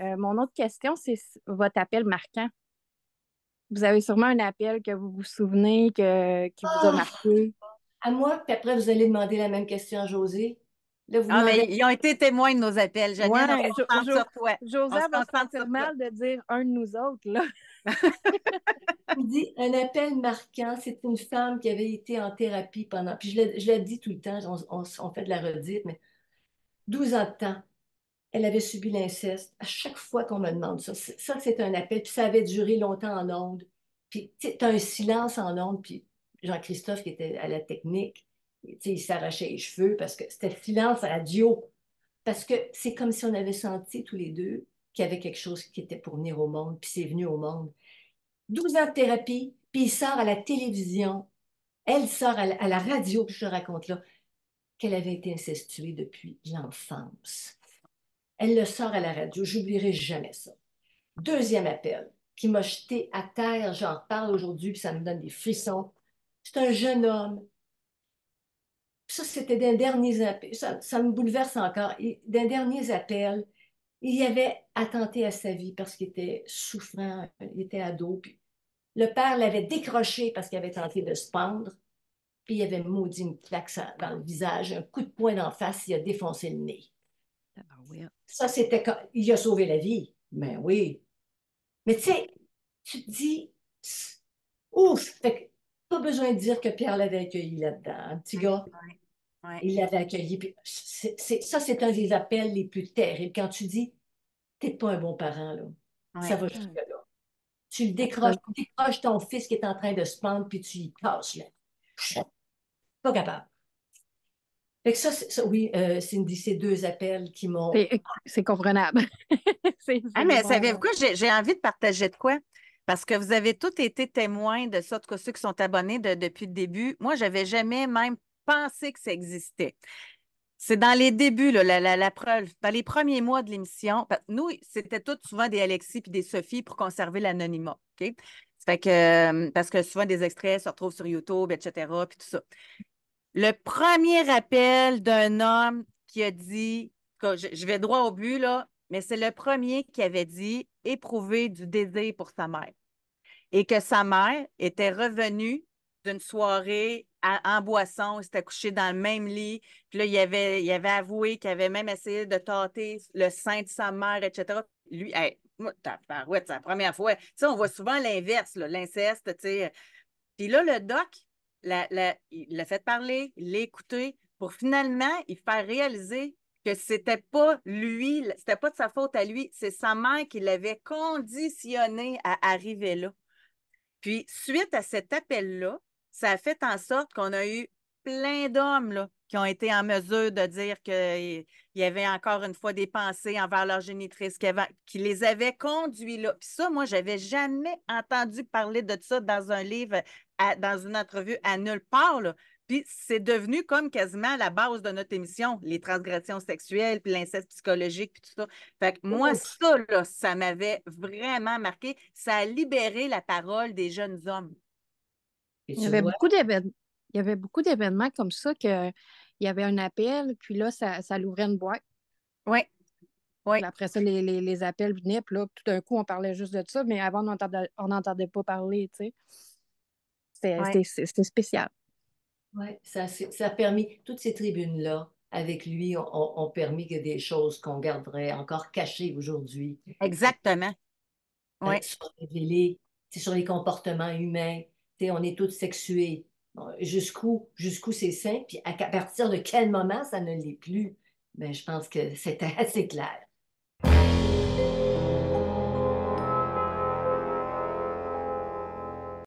Euh, mon autre question, c'est votre appel marquant. Vous avez sûrement un appel que vous vous souvenez, que, qui vous a ah! marqué. à moi, puis après, vous allez demander la même question à José. Ah, ils ont été témoins de nos appels. Janine, José va se sentir mal de dire un de nous autres. Là. Il dit un appel marquant, c'est une femme qui avait été en thérapie pendant, puis je le, dis tout le temps, on fait de la redite, mais 12 ans de temps elle avait subi l'inceste. À chaque fois qu'on me demande ça, ça c'est un appel, puis ça avait duré longtemps en onde Puis t'as un silence en onde puis Jean-Christophe qui était à la technique, il s'arrachait les cheveux parce que c'était silence radio. Parce que c'est comme si on avait senti tous les deux qu'il y avait quelque chose qui était pour venir au monde, puis c'est venu au monde. 12 ans de thérapie, puis il sort à la télévision, elle sort à la, à la radio, puis je te raconte là, qu'elle avait été incestuée depuis l'enfance. Elle le sort à la radio. J'oublierai jamais ça. Deuxième appel qui m'a jeté à terre. J'en parle aujourd'hui, puis ça me donne des frissons. C'est un jeune homme. Ça, c'était d'un dernier appel. Ça, me bouleverse encore. D'un dernier appel, il avait attenté à sa vie parce qu'il était souffrant, il était ado. le père l'avait décroché parce qu'il avait tenté de se pendre. Puis il avait maudit une claque dans le visage, un coup de poing d'en face, il a défoncé le nez. Ah hein. Ça, c'était quand il a sauvé la vie. Mais ben oui. Mais tu sais, tu te dis, ouf, pas besoin de dire que Pierre l'avait accueilli là-dedans, un hein, petit gars. Il l'avait accueilli. ça, c'est un des appels les plus terribles. Quand tu dis, t'es pas un bon parent, là. Ça va jusque-là. Tu le décroches, tu décroches ton fils qui est en train de se pendre, puis tu y passes, là. Pas capable ça, oui, euh, c'est Cindy, ces deux appels qui m'ont. C'est comprenable. savez-vous J'ai envie de partager de quoi? Parce que vous avez tous été témoins de ça, en ceux qui sont abonnés depuis le début. Moi, je n'avais jamais même pensé que ça existait. C'est dans les débuts, la, la, dans les premiers mois de l'émission. Nous, c'était tout souvent des Alexis et des Sophie pour conserver l'anonymat. que, euh, parce que souvent, des extraits se retrouvent sur YouTube, etc., puis tout ça le premier appel d'un homme qui a dit, je vais droit au but, là, mais c'est le premier qui avait dit éprouver du désir pour sa mère. Et que sa mère était revenue d'une soirée en boisson, il s'était couché dans le même lit. Puis là, il avait, il avait avoué qu'il avait même essayé de tâter le sein de sa mère, etc. Lui, ouais, c'est la première fois. Tu on voit souvent l'inverse, l'inceste, tu Puis là, le doc, il l'a fait parler, il l'a écouté, pour finalement il faire réaliser que c'était pas lui, c'était pas de sa faute à lui, c'est sa mère qui l'avait conditionné à arriver là. Puis suite à cet appel-là, ça a fait en sorte qu'on a eu plein d'hommes qui ont été en mesure de dire qu'il y avait encore une fois des pensées envers leur génitrice qui, les avait conduits là. Puis ça, moi, j'avais jamais entendu parler de ça dans un livre dans une entrevue à nulle part. Puis c'est devenu comme quasiment la base de notre émission, les transgressions sexuelles, puis l'inceste psychologique, puis tout ça. Fait que moi, ça, là, ça m'avait vraiment marqué. Ça a libéré la parole des jeunes hommes. Il y avait beaucoup d'événements. Il y avait beaucoup d'événements comme ça qu'il y avait un appel, puis là, ça, ça l'ouvrait une boîte. Oui. après ça, les, appels venaient, puis là, tout d'un coup, on parlait juste de ça, mais avant, on n'entendait pas parler, tu sais. C'était spécial. Oui, ça, a permis, toutes ces tribunes-là, avec lui, ont permis que des choses qu'on garderait encore cachées aujourd'hui. Exactement. Euh, ouais sur les comportements humains. on est tous sexués. Jusqu'où jusqu'où c'est simple, puis à, partir de quel moment ça ne l'est plus. Mais ben, je pense que c'était assez clair.